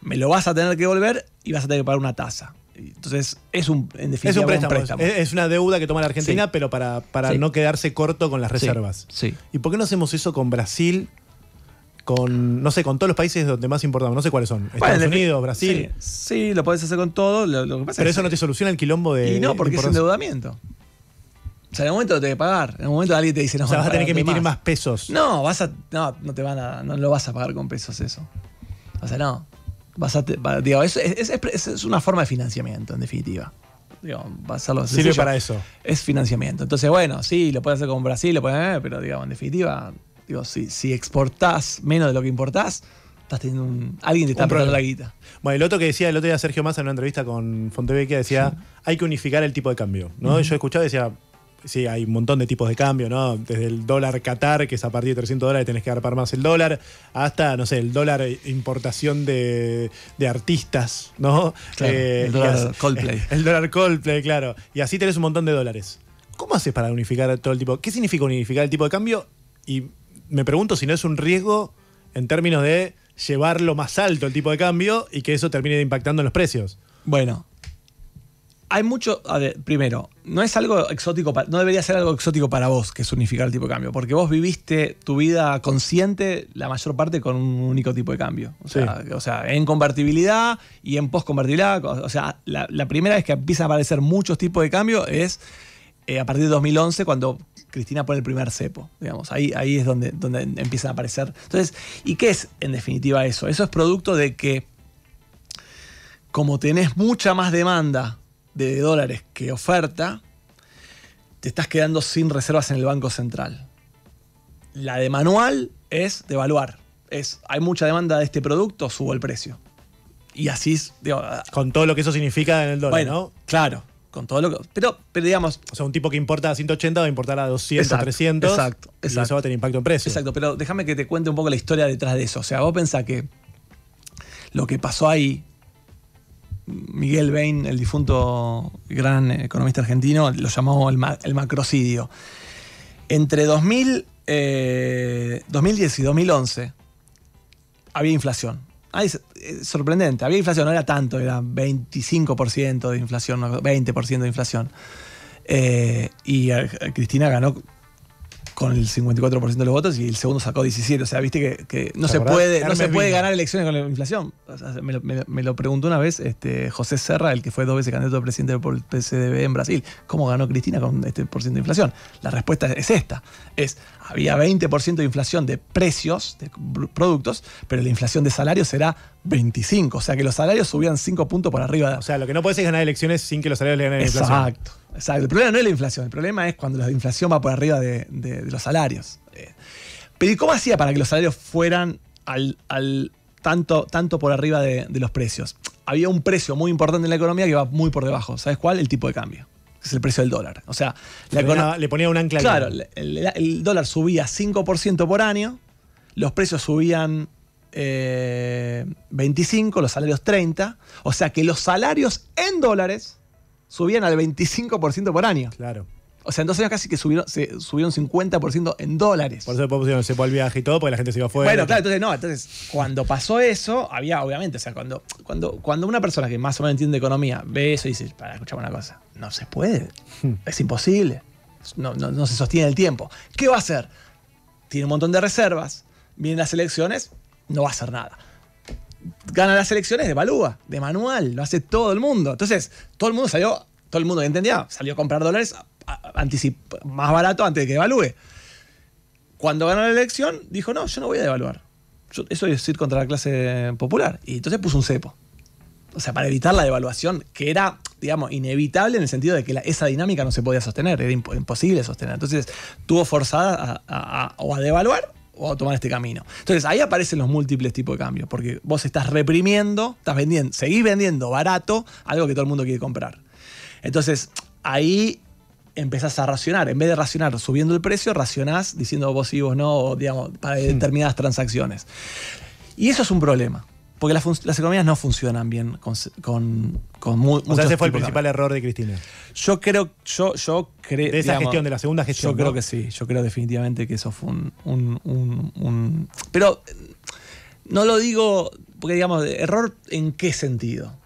me lo vas a tener que volver y vas a tener que pagar una tasa. Entonces, es un, en definitiva, es un préstamo. Es, una deuda que toma la Argentina, pero para, para no quedarse corto con las reservas. Sí. ¿Y por qué no hacemos eso con Brasil? Con, no sé, con todos los países donde más importamos, no sé cuáles son. Estados Unidos, Brasil. Sí, lo podés hacer con todo. pero eso no te soluciona el quilombo de. Y no, porque es endeudamiento. O sea, en un momento te tenés pagar. En el momento alguien te dice, no, o sea, vas a tener que emitir más. pesos. No, vas te van a. No lo vas a pagar con pesos eso. O sea, no es, una forma de financiamiento, en definitiva. Sirve para eso. Es financiamiento. Entonces, bueno, sí, lo puedes hacer con Brasil, lo puedes, pero digo en definitiva, digo, si, si exportás menos de lo que importás, estás teniendo alguien te está probando la guita. Bueno, el otro que decía, el otro día Sergio Massa en una entrevista con Fontevecchia decía, hay que unificar el tipo de cambio. ¿no? Yo escuchaba y decía, Sí, hay un montón de tipos de cambio, ¿no? Desde el dólar Qatar, que es a partir de 300 dólares tenés que para más el dólar, hasta, no sé, el dólar eh, importación de, artistas, ¿no? Eh, el dólar Coldplay. El dólar Coldplay, claro. Y así tenés un montón de dólares. ¿Cómo haces para unificar todo el tipo? ¿Qué significa unificar el tipo de cambio? Y me pregunto si no es un riesgo en términos de llevarlo más alto el tipo de cambio y que eso termine impactando en los precios. Bueno, hay mucho. A ver, primero, no es algo exótico, no debería ser algo exótico para vos, que es unificar el tipo de cambio, porque vos viviste tu vida consciente la mayor parte con un único tipo de cambio. O sea, en convertibilidad y en postconvertibilidad. O sea, la, primera vez que empiezan a aparecer muchos tipos de cambio es eh, a partir de 2011, cuando Cristina pone el primer cepo, digamos. Ahí, ahí es donde, donde empiezan a aparecer. Entonces, ¿y qué es en definitiva eso? Eso es producto de que, como tenés mucha más demanda de dólares que oferta, te estás quedando sin reservas en el Banco Central. La de manual es devaluar. Es, hay mucha demanda de este producto, subo el precio. Y así es. Ah, con todo lo que eso significa en el dólar, bueno, ¿no? Claro, con todo lo Pero, pero digamos. O sea, un tipo que importa a 180 va a importar a 200, 300. Exacto, Y eso va a tener impacto en precio. Exacto, pero déjame que te cuente un poco la historia detrás de eso. O sea, vos pensás que lo que pasó ahí Miguel Bain, el difunto gran economista argentino, lo llamó el, macrocidio. Entre 2000, 2010 eh, y 2011 había inflación. es, sorprendente, había inflación, no era tanto, era 25% de inflación, 20% de inflación. Eh, y eh, Cristina ganó con el 54% de los votos y el segundo sacó 17. O sea, viste que, no, se puede, no se puede ganar elecciones con la inflación. me, lo, me, preguntó una vez este, José Serra, el que fue dos veces candidato a presidente por el PCDB en Brasil. ¿Cómo ganó Cristina con este por de inflación? La respuesta es esta. Es, había 20% de inflación de precios, de productos, pero la inflación de salarios era 25. O sea, que los salarios subían 5 puntos por arriba. O sea, lo que no puedes es ganar elecciones sin que los salarios le ganen inflación. Exacto. Exacto. El problema no es la inflación, el problema es cuando la inflación va por arriba de, los salarios. Eh, pero ¿y cómo hacía para que los salarios fueran tanto, por arriba de, los precios? Había un precio muy importante en la economía que va muy por debajo. ¿Sabes cuál? El tipo de cambio. es el precio del dólar. O sea, le, ponía, un ancla. Claro, el, dólar subía 5% por año, los precios subían 25, eh, los salarios 30. O sea que los salarios en dólares subían al 25% por año. Claro. O sea, en dos años casi que subieron, se subieron 50% en dólares. Por eso se fue el viaje y todo, porque la gente se iba afuera. Bueno, claro, entonces no, entonces cuando pasó eso, había, obviamente, o sea, cuando, cuando, cuando una persona que más o menos entiende economía ve eso y dice, para, escuchar una cosa, no se puede, hmm. es imposible, no, no se sostiene el tiempo. ¿Qué va a hacer? Tiene un montón de reservas, vienen las elecciones, no va a hacer nada gana las elecciones, devalúa, de manual, lo hace todo el mundo. Entonces, todo el mundo salió, todo el mundo entendía, salió a comprar dólares más barato antes de que evalúe Cuando ganó la elección, dijo, no, yo no voy a devaluar. eso es ir contra la clase popular. Y entonces puso un cepo. O sea, para evitar la devaluación, que era, digamos, inevitable en el sentido de que esa dinámica no se podía sostener, era imposible sostener. Entonces, tuvo forzada o a devaluar o tomar este camino. Entonces ahí aparecen los múltiples tipos de cambios, porque vos estás reprimiendo, estás vendiendo, seguís vendiendo barato algo que todo el mundo quiere comprar. Entonces ahí empezás a racionar. En vez de racionar subiendo el precio, racionás diciendo vos sí, vos no, digamos, para hmm. determinadas transacciones. Y eso es un problema porque las, economías no funcionan bien con, con, O sea, ese fue el principal error de Cristina. Yo creo, yo, yo creo. De esa gestión, de la segunda gestión. Yo creo que sí, yo creo definitivamente que eso fue un, Pero no lo digo, porque digamos, error en qué sentido.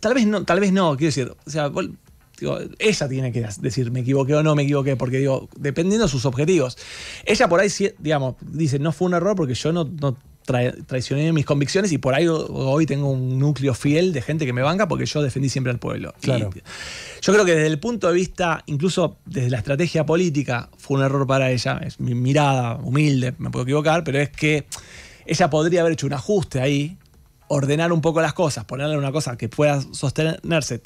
Tal vez no, tal vez no, quiero decir, o sea, ella tiene que decir me equivoqué o no me equivoqué, porque digo, dependiendo de sus objetivos. Ella por ahí, digamos, dice, no fue un error porque yo no traicioné mis convicciones y por ahí hoy tengo un núcleo fiel de gente que me banca porque yo defendí siempre al pueblo. yo creo que desde el punto de vista, incluso desde la estrategia política, fue un error para ella. Es mi mirada humilde, me puedo equivocar, pero es que ella podría haber hecho un ajuste ahí, ordenar un poco las cosas, ponerle una cosa que pueda sostenerse,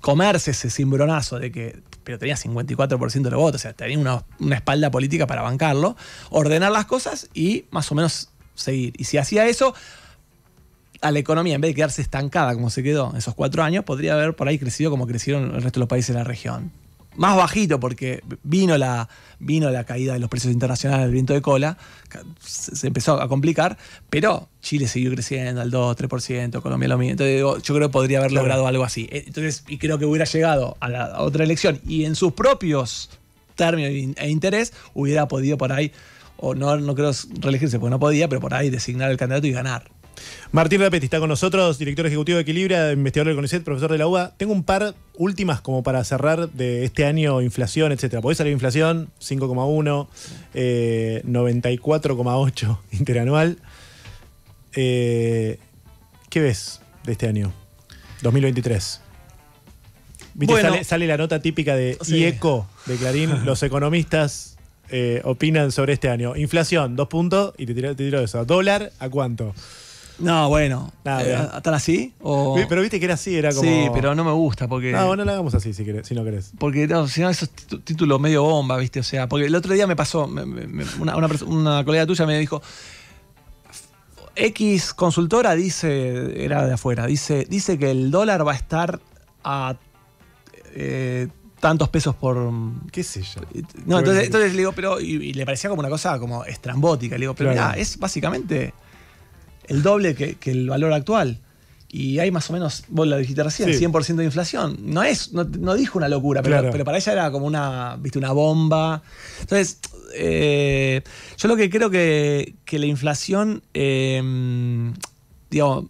comerse ese cimbronazo de que, pero tenía 54% de los votos, o sea, tenía una, una, espalda política para bancarlo, ordenar las cosas y más o menos seguir. Y si hacía eso, a la economía, en vez de quedarse estancada como se quedó en esos cuatro años, podría haber por ahí crecido como crecieron el resto de los países de la región. Más bajito, porque vino la, vino la caída de los precios internacionales, del viento de cola, se, empezó a complicar, pero Chile siguió creciendo al 2, 3%, Colombia lo mismo. Entonces, yo creo que podría haber logrado algo así. Eh, entonces, y creo que hubiera llegado a la a otra elección y en sus propios términos e, e interés hubiera podido por ahí o no, no creo reelegirse porque no podía, pero por ahí designar el candidato y ganar. Martín Rapetti está con nosotros, director ejecutivo de Equilibria investigador del CONICET, profesor de la UBA. Tengo un par últimas como para cerrar de este año, inflación, etcétera. Podés salir inflación, 5,1, 94,8 eh, interanual. Eh, ¿Qué ves de este año, 2023? bueno, sale, la nota típica de IECO de Clarín, los economistas eh, opinan sobre este año. Inflación, dos puntos, y te tiro, te eso. ¿Dólar a cuánto? No, bueno. hasta eh, así? Pero viste que era así, era como. Sí, pero no me gusta porque. No, no lo hagamos así si, no querés. Porque no, si no, esos títulos medio bomba, ¿viste? O sea, porque el otro día me pasó, una, colega tuya me dijo. X consultora dice, era de afuera, dice, dice que el dólar va a estar a eh, tantos pesos por. ¿Qué sé yo? Eh, entonces, le digo, pero. Y, le parecía como una cosa como estrambótica. Le digo, pero es básicamente el doble que, el valor actual. Y hay más o menos, vos lo dijiste recién, 100% de inflación. No es, no, dijo una locura, pero, para ella era como una, viste, una bomba. Entonces, eh, yo lo que creo que, la inflación, eh, digamos,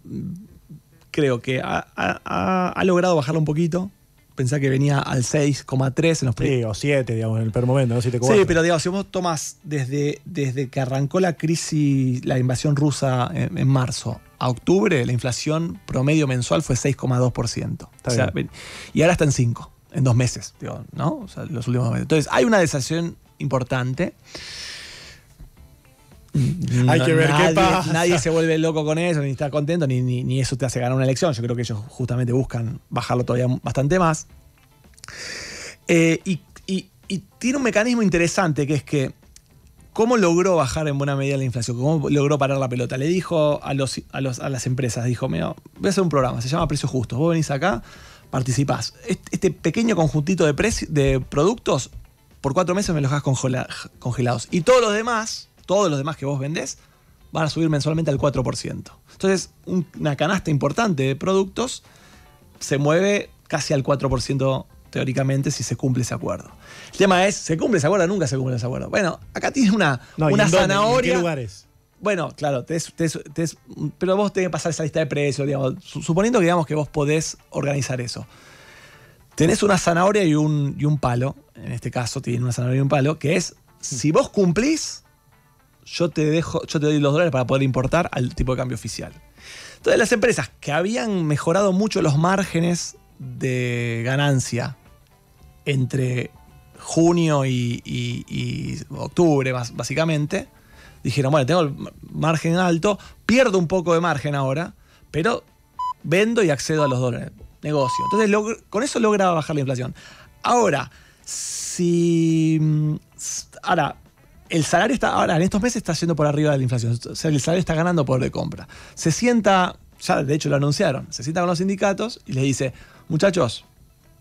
creo que ha, ha logrado bajarla un poquito pensá que venía al 6,3 en los Sí, o 7, digamos, en el primer momento, ¿no? sí, pero digamos, si vos tomás desde, desde que arrancó la crisis, la invasión rusa en, marzo a octubre, la inflación promedio mensual fue 6,2%. y ahora está en 5, en dos meses, digo, ¿no? O sea, los últimos meses. Entonces, hay una desación importante. Mm, Hay que ver qué pasa. Nadie se vuelve loco con eso, ni está contento, ni, eso te hace ganar una elección. Yo creo que ellos justamente buscan bajarlo todavía bastante más. Eh, y, tiene un mecanismo interesante que es que. ¿Cómo logró bajar en buena medida la inflación? ¿Cómo logró parar la pelota? Le dijo a, los, a, las empresas, dijo, mira, voy a hacer un programa, se llama Precios Justos. Vos venís acá, participás. Este pequeño conjuntito de, de productos, por cuatro meses me los has congelados. Y todos los demás, todos los demás que vos vendés, van a subir mensualmente al 4%. Entonces, una canasta importante de productos se mueve casi al 4% teóricamente si se cumple ese acuerdo. El tema es, ¿se cumple ese acuerdo? Nunca se cumple ese acuerdo. Bueno, acá tienes una, una zanahoria. lugares? Bueno, claro, pero vos tenés que pasar esa lista de precios, digamos, suponiendo que, digamos, que vos podés organizar eso. Tenés una zanahoria y un, y un palo, en este caso tienen una zanahoria y un palo, que es, si vos cumplís, yo te dejo, yo te doy los dólares para poder importar al tipo de cambio oficial. Entonces las empresas que habían mejorado mucho los márgenes de ganancia entre junio y, octubre, básicamente, dijeron, bueno, tengo el margen alto, pierdo un poco de margen ahora, pero vendo y accedo a los dólares. Negocio. Entonces con eso logra bajar la inflación. Ahora, si... Mm, ahora, el salario está, ahora en estos meses está yendo por arriba de la inflación, o sea, el salario está ganando por de compra. Se sienta, ya de hecho lo anunciaron, se sienta con los sindicatos y les dice, muchachos,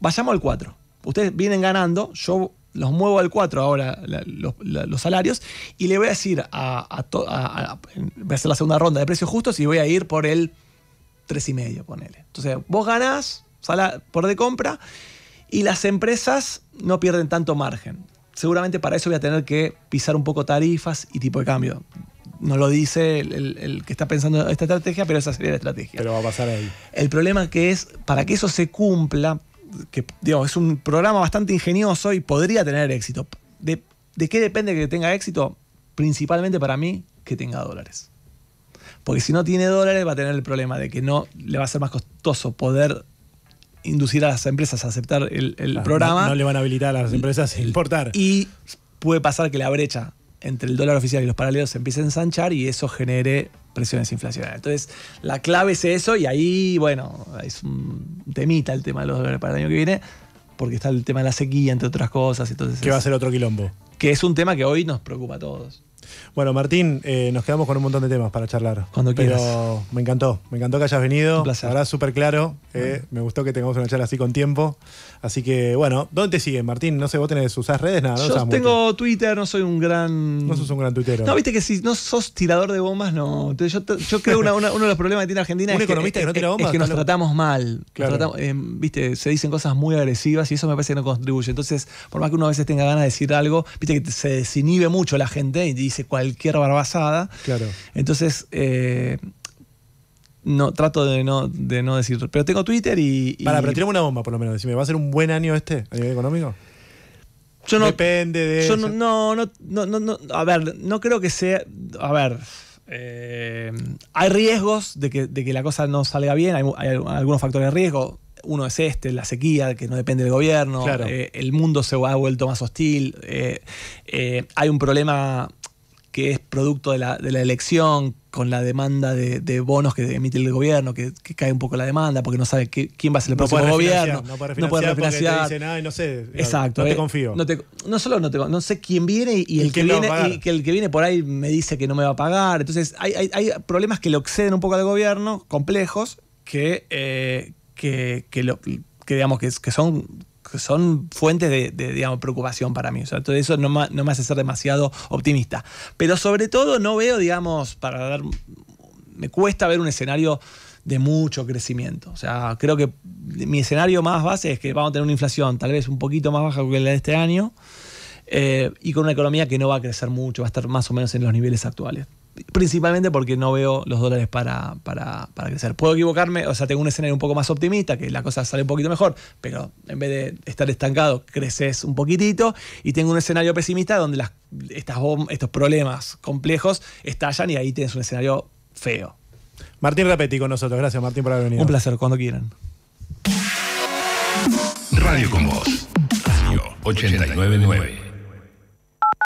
vayamos al 4. Ustedes vienen ganando, yo los muevo al 4 ahora los, salarios y le voy a decir a, a, a, voy a hacer la segunda ronda de precios justos y voy a ir por el 3,5, ponele. Entonces, vos ganás sala, por de compra y las empresas no pierden tanto margen seguramente para eso voy a tener que pisar un poco tarifas y tipo de cambio. No lo dice el, que está pensando esta estrategia, pero esa sería la estrategia. Pero va a pasar ahí. El problema que es, para que eso se cumpla, que digamos, es un programa bastante ingenioso y podría tener éxito. ¿De, de qué depende que tenga éxito? Principalmente para mí, que tenga dólares. Porque si no tiene dólares va a tener el problema de que no le va a ser más costoso poder inducir a las empresas a aceptar el, programa. No, le van a habilitar a las empresas importar. Y puede pasar que la brecha entre el dólar oficial y los paralelos se empiece a ensanchar y eso genere presiones inflacionarias. Entonces, la clave es eso y ahí, bueno, es un temita el tema de los dólares para el año que viene, porque está el tema de la sequía, entre otras cosas. Entonces va a ser otro quilombo. Que es un tema que hoy nos preocupa a todos. Bueno, Martín, eh, nos quedamos con un montón de temas para charlar. Cuando quieras. Pero me encantó, me encantó que hayas venido. Un placer. súper claro. Eh, me gustó que tengamos una charla así con tiempo. Así que, bueno, ¿dónde te siguen, Martín? No sé, vos tenés, usás redes, nada. Yo tengo Twitter, no soy un gran. No sos un gran tuitero. No, viste que si no sos tirador de bombas, no. Yo, creo que uno de los problemas que tiene Argentina es, que, nos tratamos mal. Eh, viste, se dicen cosas muy agresivas y eso me parece que no contribuye. Entonces, por más que uno a veces tenga ganas de decir algo, viste que se desinhibe mucho la gente y dice cualquier barbasada. Claro. Entonces, eh, no, trato de no, decir. Pero tengo Twitter y. Para, pero una bomba por lo menos. me ¿va a ser un buen año este a nivel económico? Yo no, Depende de. eso. No, no, no, no, no. A ver, no creo que sea. A ver. Eh, hay riesgos de que, la cosa no salga bien, hay, algunos factores de riesgo. Uno es este, la sequía, que no depende del gobierno, eh, el mundo se ha vuelto más hostil, hay un problema que es producto de la, elección, con la demanda de, bonos que emite el gobierno, que, cae un poco la demanda, porque no sabe quién va a ser el próximo gobierno. No puede refinanciar. No no sé. Exacto. No te eh, confío. No, solo no te no sé quién viene y, el, que viene, el que viene por ahí me dice que no me va a pagar. Entonces, hay, problemas que lo exceden un poco al gobierno, complejos, que, eh, que, digamos que, que son son fuentes de, preocupación para mí. O sea, todo eso no, me hace ser demasiado optimista. Pero sobre todo no veo, digamos, para dar... Me cuesta ver un escenario de mucho crecimiento. O sea, creo que mi escenario más base es que vamos a tener una inflación tal vez un poquito más baja que la de este año eh, y con una economía que no va a crecer mucho, va a estar más o menos en los niveles actuales principalmente porque no veo los dólares para, para, crecer. Puedo equivocarme, o sea, tengo un escenario un poco más optimista, que la cosa sale un poquito mejor, pero en vez de estar estancado, creces un poquitito, y tengo un escenario pesimista donde estas estos problemas complejos estallan y ahí tienes un escenario feo. Martín Rapetti con nosotros, gracias Martín por haber venido. Un placer, cuando quieran. Radio con vos, Radio 899.